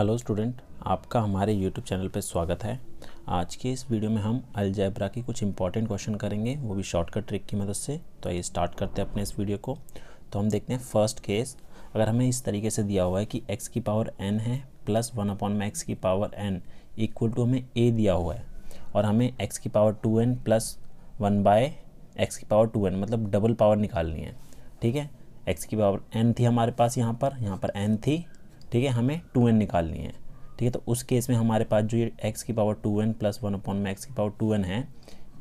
hello student आपका हमारे YouTube channel पर स्वागत है आज के इस वीडियो में हम अलजैब्रा के कुछ इंपॉर्टेंट क्वेश्चन करेंगे वो भी शॉर्टकट ट्रिक की मदद से तो आइए स्टार्ट करते हैं अपने इस वीडियो को तो हम देखते हैं फर्स्ट केस अगर हमें इस तरीके से दिया हुआ है कि एक्स की पावर एन है प्लस वन अपॉन में एक्स की पावर एन इक्वल टू हमें ए दिया हुआ है और हमें एक्स की power two n plus one by x की पावर टू एन मतलब डबल पावर निकालनी है ठीक है एक्स की पावर एन थी हमारे पास यहाँ पर यहाँ पर एन थी ठीक है हमें टू एन निकालनी है ठीक है तो उस केस में हमारे पास जो ये एक्स की power two n plus one upon में एक्स की पावर टू एन है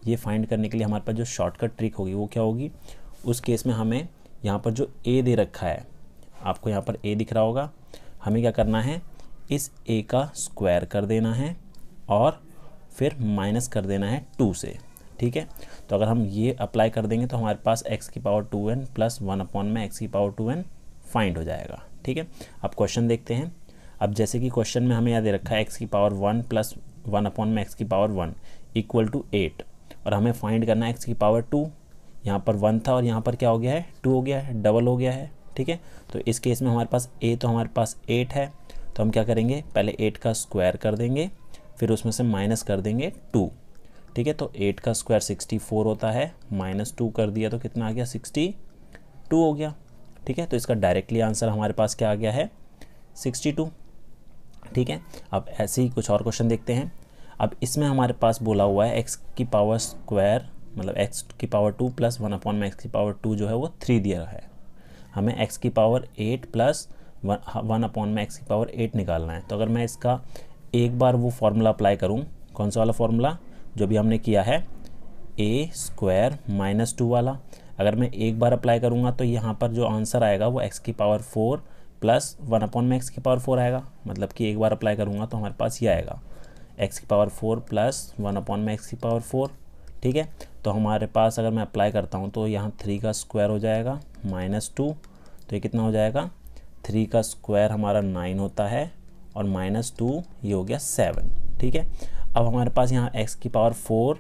ये फाइंड करने के लिए हमारे पास जो शॉर्टकट ट्रिक होगी वो क्या होगी उस केस में हमें यहाँ पर जो ए दे रखा है आपको यहाँ पर ए दिख रहा होगा हमें क्या करना है इस ए का स्क्वायर कर देना है और फिर माइनस कर देना है टू से ठीक है तो अगर हम ये अप्लाई कर देंगे तो हमारे पास एक्स की power two n plus one upon में एक्स की पावर टू एन फाइंड हो जाएगा ठीक है अब क्वेश्चन देखते हैं अब जैसे कि क्वेश्चन में हमें याद रखा है एक्स की power one plus one upon में एक्स की power one equal to eight और हमें फाइंड करना है एक्स की पावर टू यहाँ पर वन था और यहाँ पर क्या हो गया है टू हो गया है डबल हो गया है ठीक है तो इस केस में हमारे पास ए तो हमारे पास एट है तो हम क्या करेंगे पहले एट का स्क्वायर कर देंगे फिर उसमें से माइनस कर देंगे टू ठीक है तो एट का स्क्वायर सिक्सटी फोर होता है माइनस टू कर दिया तो कितना आ गया सिक्सटी टू हो गया ठीक है तो इसका डायरेक्टली आंसर हमारे पास क्या आ गया है सिक्सटी टू ठीक है अब ऐसे ही कुछ और क्वेश्चन देखते हैं अब इसमें हमारे पास बोला हुआ है एक्स की पावर स्क्वायर मतलब एक्स की power two plus one upon में एक्स की पावर टू जो है वो थ्री दिया है हमें एक्स की power eight plus one upon में एक्स की पावर एट निकालना है तो अगर मैं इसका एक बार वो फार्मूला अप्लाई करूँ कौन सा वाला फार्मूला जो भी हमने किया है ए स्क्वायर माइनस टू वाला अगर मैं एक बार अप्लाई करूँगा तो यहाँ पर जो आंसर आएगा वो एक्स की power four plus one upon में एक्स की पावर फोर आएगा मतलब कि एक बार अप्लाई करूँगा तो हमारे पास ये आएगा एक्स की power four plus one upon में एक्स की पावर फोर ठीक है तो हमारे पास अगर मैं अप्लाई करता हूँ तो यहाँ थ्री का स्क्वायर हो जाएगा माइनस टू तो ये कितना हो जाएगा थ्री का स्क्वायर हमारा नाइन होता है और माइनस टू ये हो गया सेवन ठीक है अब हमारे पास यहाँ एक्स की power four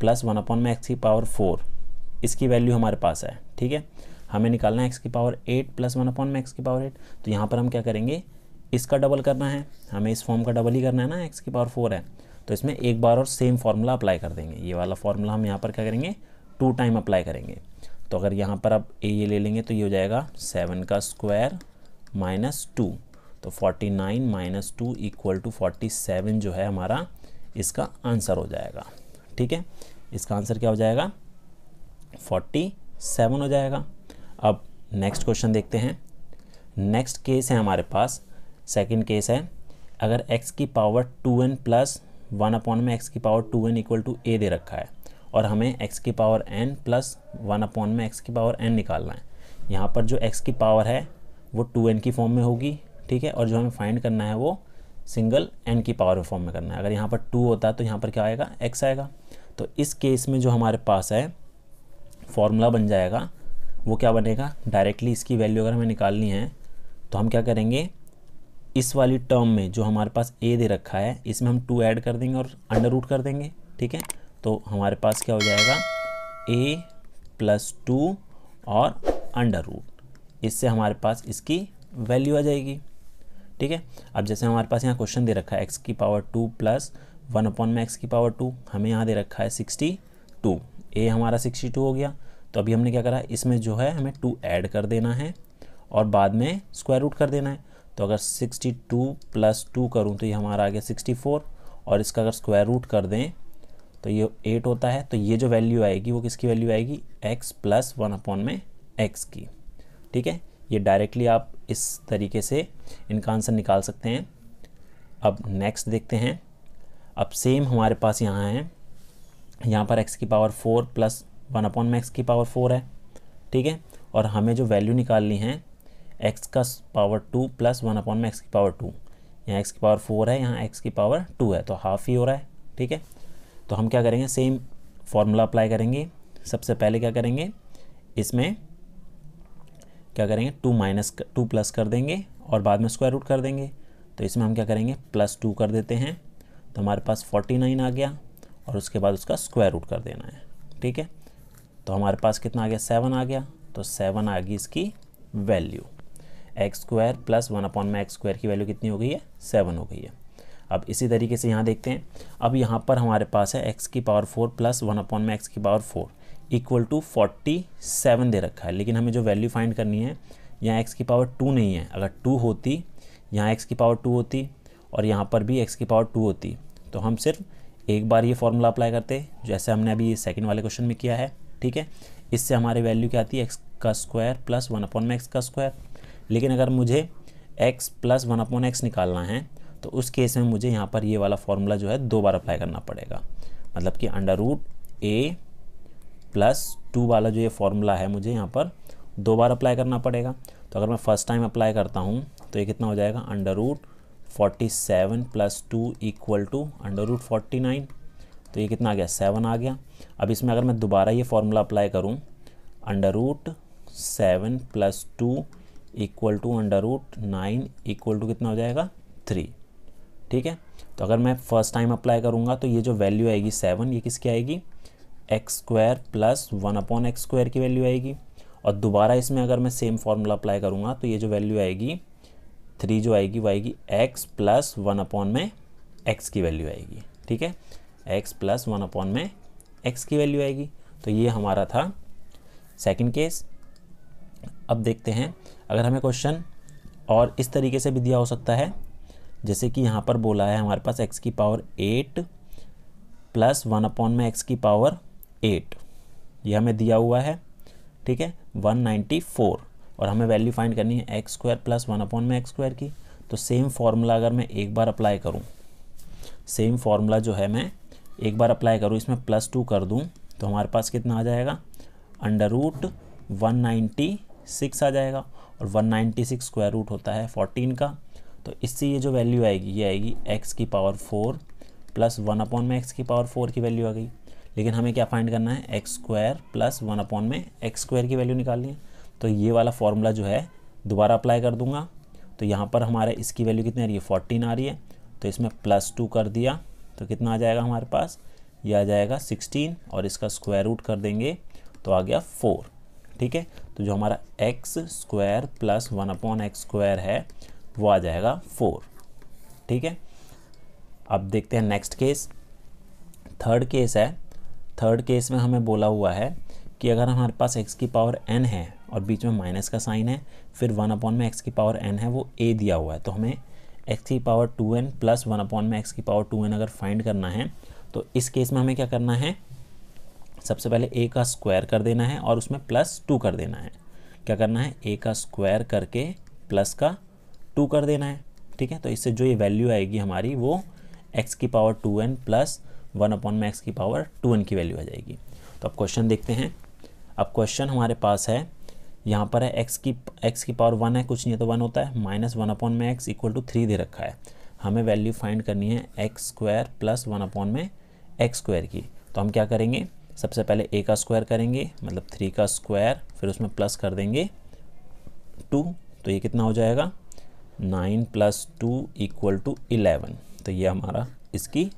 plus one upon में एक्स की पावर फोर इसकी वैल्यू हमारे पास है ठीक है हमें निकालना है एक्स की power eight plus one upon में एक्स की पावर एट तो यहाँ पर हम क्या करेंगे इसका डबल करना है हमें इस फॉर्म का डबल ही करना है ना एक्स की पावर फोर है तो इसमें एक बार और सेम फार्मूला अप्लाई कर देंगे ये वाला फार्मूला हम यहाँ पर क्या करेंगे टू टाइम अप्लाई करेंगे तो अगर यहाँ पर आप ए ये ले लेंगे तो ये हो जाएगा सेवन का स्क्वायर माइनस टू तो forty nine minus two equal to forty seven जो है हमारा इसका आंसर हो जाएगा ठीक है इसका आंसर क्या हो जाएगा फोर्टी सेवन हो जाएगा अब नेक्स्ट क्वेश्चन देखते हैं नेक्स्ट केस है हमारे पास सेकंड केस है अगर x की power two n plus one upon में x की power two n equal to a दे रखा है और हमें x की power n plus one upon में x की पावर n निकालना है यहाँ पर जो x की पावर है वो टू एन की फॉर्म में होगी ठीक है और जो हमें फाइंड करना है वो सिंगल एन की पावर फॉर्म में करना है अगर यहाँ पर टू होता है तो यहाँ पर क्या आएगा एक्स आएगा तो इस केस में जो हमारे पास है फॉर्मूला बन जाएगा वो क्या बनेगा डायरेक्टली इसकी वैल्यू अगर हमें निकालनी है तो हम क्या करेंगे इस वाली टर्म में जो हमारे पास ए दे रखा है इसमें हम टू ऐड कर देंगे और अंडर रूट कर देंगे ठीक है तो हमारे पास क्या हो जाएगा ए प्लस टू और अंडर रूट इससे हमारे पास इसकी वैल्यू आ जाएगी ठीक है अब जैसे हमारे पास यहाँ क्वेश्चन दे रखा है एक्स की power two plus one upon में एक्स की पावर टू हमें यहाँ दे रखा है सिक्सटी टू ए हमारा सिक्सटी टू हो गया तो अभी हमने क्या करा इसमें जो है हमें टू ऐड कर देना है और बाद में स्क्वायर रूट कर देना है तो अगर सिक्सटी टू प्लस टू करूँ तो ये हमारा आ गया सिक्सटी फोर और इसका अगर स्क्वायर रूट कर दें तो ये एट होता है तो ये जो वैल्यू आएगी वो किसकी वैल्यू आएगी एक्स प्लस वन अपॉन में एक्स की ठीक है ये डायरेक्टली आप इस तरीके से इनका आंसर निकाल सकते हैं अब नेक्स्ट देखते हैं अब सेम हमारे पास यहाँ है यहाँ पर एक्स की power four plus one upon में एक्स की पावर फोर है ठीक है और हमें जो वैल्यू निकालनी है एक्स का power two plus one upon में एक्स की पावर टू यहाँ एक्स की पावर फोर है यहाँ एक्स की पावर टू है तो हाफ ही हो रहा है ठीक है तो हम क्या करेंगे सेम फॉर्मूला अप्लाई करेंगे सबसे पहले क्या करेंगे इसमें क्या करेंगे टू माइनस टू प्लस कर देंगे और बाद में स्क्वायर रूट कर देंगे तो इसमें हम क्या करेंगे प्लस टू कर देते हैं तो हमारे पास फोर्टी नाइन आ गया और उसके बाद उसका स्क्वायर रूट कर देना है ठीक है तो हमारे पास कितना आ गया सेवन आ गया तो सेवन आ गई इसकी value x square plus one upon में एक्स स्क्वायर की वैल्यू कितनी हो गई है सेवन हो गई है अब इसी तरीके से यहाँ देखते हैं अब यहाँ पर हमारे पास है एक्स की power four plus one upon में एक्स की power four equal to forty seven दे रखा है लेकिन हमें जो वैल्यू फाइंड करनी है यहाँ एक्स की पावर टू नहीं है अगर टू होती यहाँ एक्स की पावर टू होती और यहाँ पर भी एक्स की पावर टू होती तो हम सिर्फ एक बार ये फॉर्मूला अप्लाई करते जैसे हमने अभी सेकेंड वाले क्वेश्चन में किया है ठीक है इससे हमारी वैल्यू क्या आती है एक्स का square plus one upon max x का स्क्वायर लेकिन अगर मुझे x plus one upon x निकालना है तो उस केस में मुझे यहाँ पर ये वाला फॉर्मूला जो है दो बार अप्लाई करना पड़ेगा मतलब कि under root a plus two वाला जो ये फॉर्मूला है मुझे यहाँ पर दो बार अप्लाई करना पड़ेगा तो अगर मैं फ़र्स्ट टाइम अप्लाई करता हूँ तो ये कितना हो जाएगा under root forty seven plus two equal to under root forty nine तो ये कितना आ गया सेवन आ गया अब इसमें अगर मैं दोबारा ये फार्मूला अप्लाई करूँ under root seven plus two equal to under root nine equal to कितना हो जाएगा थ्री ठीक है तो अगर मैं फर्स्ट टाइम अप्लाई करूँगा तो ये जो वैल्यू आएगी सेवन ये किसकी आएगी x square plus one upon x square की वैल्यू आएगी और दोबारा इसमें अगर मैं सेम फार्मूला अप्लाई करूँगा तो ये जो वैल्यू आएगी थ्री जो आएगी वो आएगी एक्स प्लस वन अपॉन में एक्स की वैल्यू आएगी ठीक है एक्स प्लस वन अपॉन में एक्स की वैल्यू आएगी तो ये हमारा था सेकंड केस अब देखते हैं अगर हमें क्वेश्चन और इस तरीके से भी दिया हो सकता है जैसे कि यहाँ पर बोला है हमारे पास एक्स की power eight plus one upon में एक्स की पावर एट ये हमें दिया हुआ है ठीक है वन नाइन्टी फोर और हमें वैल्यू फाइंड करनी है x square plus one upon में एक्स स्क्वायर की तो सेम फार्मूला अगर मैं एक बार अप्लाई करूँ सेम फार्मूला जो है मैं एक बार अप्लाई करूँ इसमें प्लस टू कर दूँ तो हमारे पास कितना आ जाएगा under root one ninety six आ जाएगा और one ninety six square root होता है फोर्टीन का तो इससे ये जो वैल्यू आएगी ये आएगी एक्स की power four plus one upon में एक्स की पावर फोर की वैल्यू आ गई लेकिन हमें क्या फाइंड करना है x square plus one upon में एक्स स्क्वायर की वैल्यू निकालनी है तो ये वाला फार्मूला जो है दोबारा अप्लाई कर दूंगा तो यहाँ पर हमारे इसकी वैल्यू कितनी आ रही है फोर्टीन आ रही है तो इसमें प्लस टू कर दिया तो कितना आ जाएगा हमारे पास ये आ जाएगा सिक्सटीन और इसका स्क्वायर रूट कर देंगे तो आ गया फोर ठीक है तो जो हमारा x square plus one upon x square है वो आ जाएगा फोर ठीक है अब देखते हैं नेक्स्ट केस थर्ड केस है थर्ड केस में हमें बोला हुआ है कि अगर हमारे पास एक्स की पावर एन है और बीच में माइनस का साइन है फिर वन अपॉन में एक्स की पावर एन है वो ए दिया हुआ है तो हमें एक्स की power two n plus one upon में एक्स की पावर टू एन अगर फाइंड करना है तो इस केस में हमें क्या करना है सबसे पहले ए का स्क्वायर कर देना है और उसमें प्लस टू कर देना है क्या करना है ए का स्क्वायर करके प्लस का टू कर देना है ठीक है तो इससे जो ये वैल्यू आएगी हमारी वो एक्स की power two n plus one upon में एक्स की पावर टू एन की वैल्यू आ जाएगी तो अब क्वेश्चन देखते हैं अब क्वेश्चन हमारे पास है यहाँ पर है एक्स की एक्स की पावर वन है कुछ नहीं है तो वन होता है माइनस वन अपॉन में एक्स इक्वल टू थ्री दे रखा है हमें वैल्यू फाइंड करनी है x square plus one upon में एक्स स्क्वायर की तो हम क्या करेंगे सबसे पहले ए का स्क्वायर करेंगे मतलब थ्री का स्क्वायर फिर उसमें प्लस कर देंगे टू तो ये कितना हो जाएगा nine plus two equal to eleven तो ये हमारा इसकी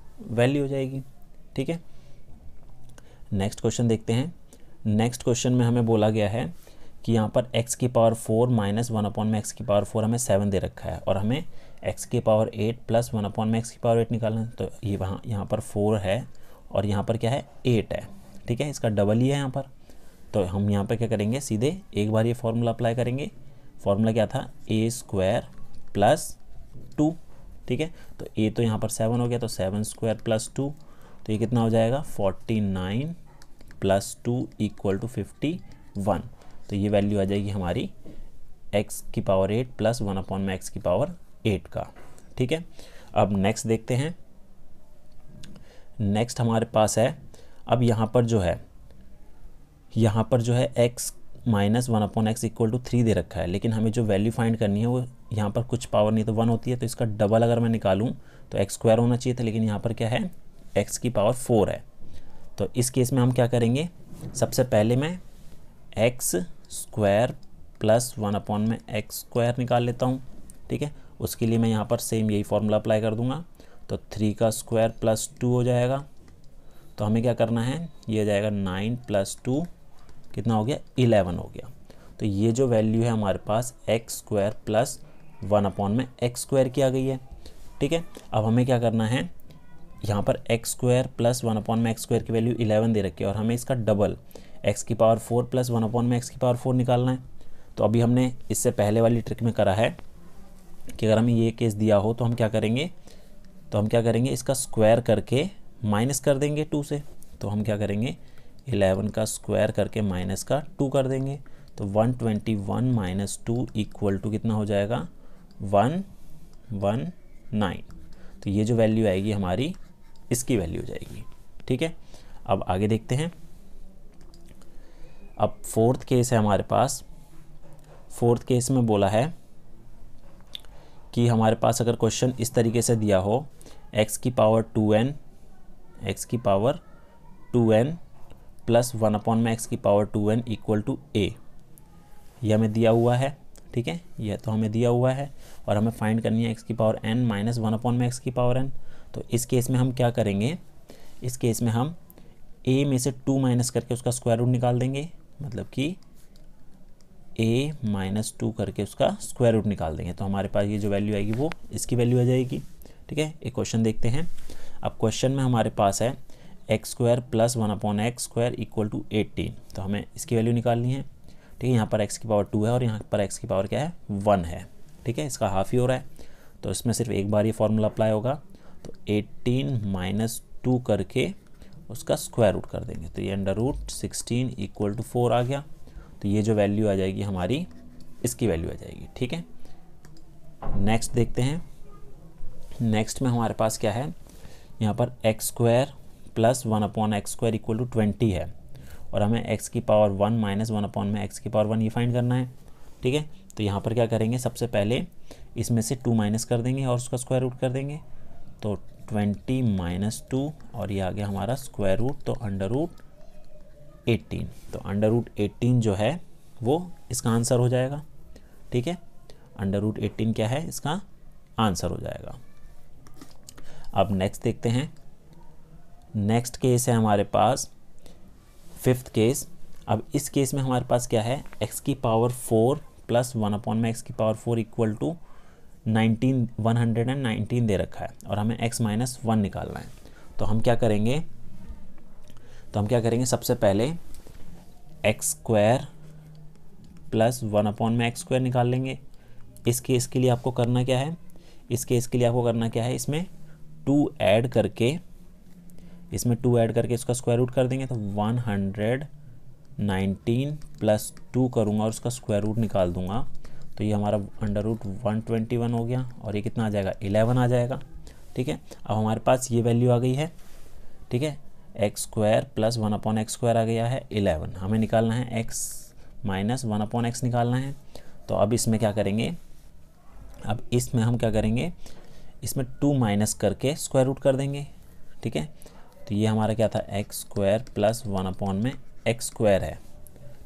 वैल्यू हो जाएगी ठीक है नेक्स्ट क्वेश्चन देखते हैं नेक्स्ट क्वेश्चन में हमें बोला गया है कि यहाँ पर x की power four minus one upon में एक्स की पावर फोर हमें सेवन दे रखा है और हमें x की power eight plus one upon में एक्स की पावर एट निकालना है तो ये वहाँ यहाँ पर फोर है और यहाँ पर क्या है एट है ठीक है इसका डबल ही है यहाँ पर तो हम यहाँ पर क्या करेंगे सीधे एक बार ये फॉर्मूला अप्लाई करेंगे फार्मूला क्या था ए स्क्वायर प्लस टू ठीक है तो ए तो यहाँ पर सेवन हो गया तो सेवन स्क्वायर प्लस टू तो ये कितना हो जाएगा forty nine plus two equal to fifty one तो ये वैल्यू आ जाएगी हमारी एक्स की power eight plus one upon में एक्स की पावर एट का ठीक है अब नेक्स्ट देखते हैं नेक्स्ट हमारे पास है अब यहाँ पर जो है यहाँ पर जो है x minus one upon x equal to three दे रखा है लेकिन हमें जो वैल्यू फाइंड करनी है वो यहाँ पर कुछ पावर नहीं तो वन होती है तो इसका डबल अगर मैं निकालूँ तो एक्स स्क्वायर होना चाहिए था लेकिन यहाँ पर क्या है एक्स की पावर फोर है तो इस केस में हम क्या करेंगे सबसे पहले मैं x square plus one upon में एक्स स्क्वायर निकाल लेता हूँ ठीक है उसके लिए मैं यहाँ पर सेम यही फॉर्मूला अप्लाई कर दूंगा तो थ्री का स्क्वायर प्लस टू हो जाएगा तो हमें क्या करना है ये जाएगा नाइन प्लस टू कितना हो गया इलेवन हो गया तो ये जो वैल्यू है हमारे पास x square plus one upon में एक्स स्क्वायर की आ गई है ठीक है अब हमें क्या करना है यहाँ पर x square plus one upon में एक्स स्क्वायर की वैल्यू इलेवन दे रखी है और हमें इसका डबल एक्स की power four plus one upon में एक्स की पावर फोर निकालना है तो अभी हमने इससे पहले वाली ट्रिक में करा है कि अगर हमें ये केस दिया हो तो हम क्या करेंगे तो हम क्या करेंगे इसका स्क्वायर करके माइनस कर देंगे टू से तो हम क्या करेंगे इलेवन का स्क्वायर करके माइनस का टू कर देंगे तो one twenty one minus two equal to कितना हो जाएगा वन वन नाइन तो ये जो वैल्यू आएगी हमारी इसकी वैल्यू हो जाएगी ठीक है अब आगे देखते हैं अब फोर्थ केस है हमारे पास फोर्थ केस में बोला है कि हमारे पास अगर क्वेश्चन इस तरीके से दिया हो एक्स की पावर टू एन एक्स की power two n plus one upon में एक्स की power two n equal to a यह हमें दिया हुआ है ठीक है यह तो हमें दिया हुआ है और हमें फाइंड करनी है एक्स की power n minus one upon में एक्स की पावर एन तो इस केस में हम क्या करेंगे इस केस में हम ए में से टू माइनस करके उसका स्क्वायर रूट निकाल देंगे मतलब कि ए माइनस टू करके उसका स्क्वायर रूट निकाल देंगे तो हमारे पास ये जो वैल्यू आएगी वो इसकी वैल्यू आ जाएगी ठीक है एक क्वेश्चन देखते हैं अब क्वेश्चन में हमारे पास है x square plus one upon x square equal to eighteen तो हमें इसकी वैल्यू निकालनी है ठीक है यहाँ पर एक्स की पावर टू है और यहाँ पर एक्स की पावर क्या है वन है ठीक है इसका हाफ ही हो रहा है तो इसमें सिर्फ एक बार ये फॉर्मूला अप्लाई होगा तो एटीन माइनस टू करके उसका स्क्वायर रूट कर देंगे तो ये under root sixteen equal to four आ गया तो ये जो वैल्यू आ जाएगी हमारी इसकी वैल्यू आ जाएगी ठीक है नेक्स्ट देखते हैं नेक्स्ट में हमारे पास क्या है यहाँ पर x square plus one upon x square equal to twenty है और हमें एक्स की power one minus one upon में एक्स की पावर वन ये फाइंड करना है ठीक है तो यहाँ पर क्या करेंगे सबसे पहले इसमें से टू माइनस कर देंगे और उसका स्क्वायर रूट कर देंगे तो ट्वेंटी माइनस टू और ये आ गया हमारा स्क्वायर रूट तो अंडर रूट एटीन तो अंडर रूट एटीन जो है वो इसका आंसर हो जाएगा ठीक है अंडर रूट एटीन क्या है इसका आंसर हो जाएगा अब नेक्स्ट देखते हैं नेक्स्ट केस है हमारे पास फिफ्थ केस अब इस केस में हमारे पास क्या है एक्स की power four plus one upon में एक्स की power four equal to nineteen one hundred and दे रखा है और हमें एक्स माइनस वन निकालना है तो हम क्या करेंगे तो हम क्या करेंगे सबसे पहले x square plus one upon में एक्स स्क्वायर निकाल लेंगे इस केस के लिए आपको करना क्या है इस केस के लिए आपको करना क्या है इसमें टू ऐड करके इसमें टू ऐड करके इसका स्क्वायर रूट कर देंगे तो one hundred nineteen plus two करूँगा और उसका स्क्वायर रूट निकाल दूंगा तो ये हमारा under root one twenty one हो गया और ये कितना आ जाएगा इलेवन आ जाएगा ठीक है अब हमारे पास ये वैल्यू आ गई है ठीक है x square plus one upon x square आ गया है इलेवन हमें निकालना है x minus one upon x निकालना है तो अब इसमें क्या करेंगे अब इसमें हम क्या करेंगे इसमें टू माइनस करके स्क्वायर रूट कर देंगे ठीक है तो ये हमारा क्या था x square plus one upon में एक्स स्क्वायर है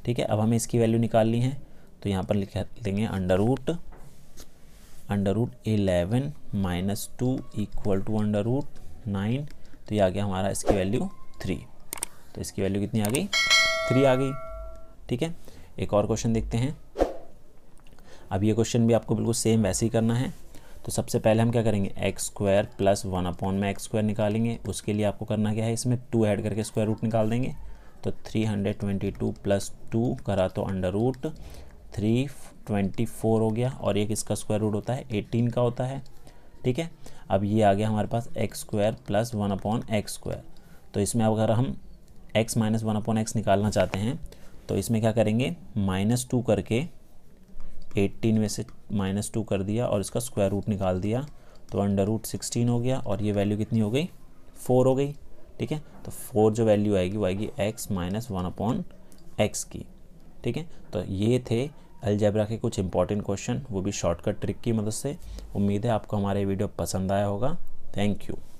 ठीक है अब हमें इसकी वैल्यू निकालनी है तो यहाँ पर लिख देंगे under root under root eleven minus two equal to under root nine तो ये आ गया हमारा इसकी वैल्यू थ्री तो इसकी वैल्यू कितनी आ गई थ्री आ गई ठीक है एक और क्वेश्चन देखते हैं अब ये क्वेश्चन भी आपको बिल्कुल सेम वैसे ही करना है तो सबसे पहले हम क्या करेंगे x square plus one upon में एक्स स्क्वायर निकालेंगे उसके लिए आपको करना क्या है इसमें टू ऐड करके स्क्वायर रूट निकाल देंगे तो three hundred twenty two plus two करा तो under root three twenty four हो गया और एक इसका स्क्वायर रूट होता है एटीन का होता है ठीक है अब ये आ गया हमारे पास x square plus one upon x square तो इसमें अगर हम x minus one upon x निकालना चाहते हैं तो इसमें क्या करेंगे माइनस टू करके एट्टीन में से माइनस टू कर दिया और इसका स्क्वायर रूट निकाल दिया तो अंडर रूट सिक्सटीन हो गया और ये वैल्यू कितनी हो गई फोर हो गई ठीक है तो फोर जो वैल्यू आएगी वो आएगी x minus one upon x की ठीक है तो ये थे अलजैब्रा के कुछ इंपॉर्टेंट क्वेश्चन वो भी शॉर्टकट ट्रिक की मदद से उम्मीद है आपको हमारे वीडियो पसंद आया होगा थैंक यू